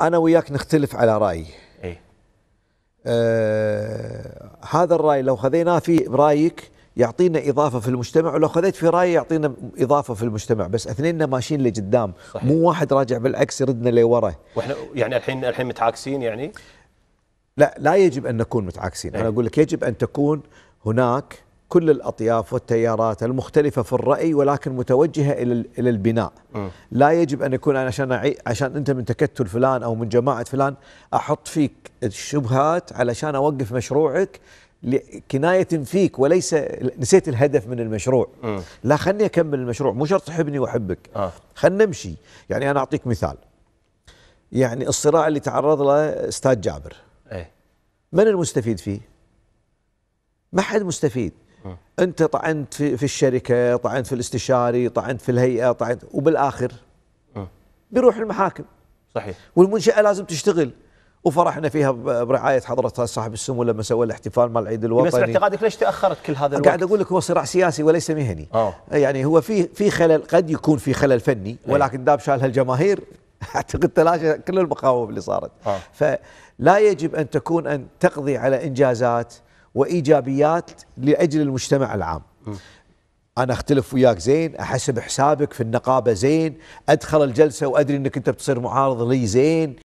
انا وياك نختلف على راي اي آه هذا الراي لو خذيناه في رايك يعطينا اضافه في المجتمع ولو خذيت في رايي يعطينا اضافه في المجتمع بس اثنيننا ماشيين لقدام مو واحد راجع بالعكس يردنا لورا واحنا يعني الحين الحين متعاكسين يعني لا لا يجب ان نكون متعاكسين إيه؟ انا اقول لك يجب ان تكون هناك كل الاطياف والتيارات المختلفه في الراي ولكن متوجهه الى الى البناء م. لا يجب ان يكون أنا عشان أعي... عشان انت من تكتل فلان او من جماعه فلان احط فيك الشبهات علشان اوقف مشروعك كناية فيك وليس نسيت الهدف من المشروع م. لا خلني أكمل المشروع مو شرط تحبني وأحبك آه. خلنا نمشي يعني أنا أعطيك مثال يعني الصراع اللي تعرض له استاذ جابر ايه؟ من المستفيد فيه ما حد مستفيد آه. انت طعنت في, في الشركه طعنت في الاستشاري طعنت في الهيئه طعنت وبالاخر آه. بيروح المحاكم صحيح والمنشاه لازم تشتغل وفرحنا فيها برعايه حضره صاحب السمو لما سوى الاحتفال مال العيد الوطني بس اعتقادك ليش تاخرت كل هذا الوقت؟ قاعد اقول لك هو صراع سياسي وليس مهني أوه. يعني هو في في خلل قد يكون في خلل فني إيه. ولكن داب شالها الجماهير اعتقد تلاشى كل المقاومه اللي صارت أوه. فلا يجب ان تكون ان تقضي على انجازات وايجابيات لاجل المجتمع العام. انا اختلف وياك زين، احسب حسابك في النقابه زين، ادخل الجلسه وادري انك انت بتصير معارض لي زين،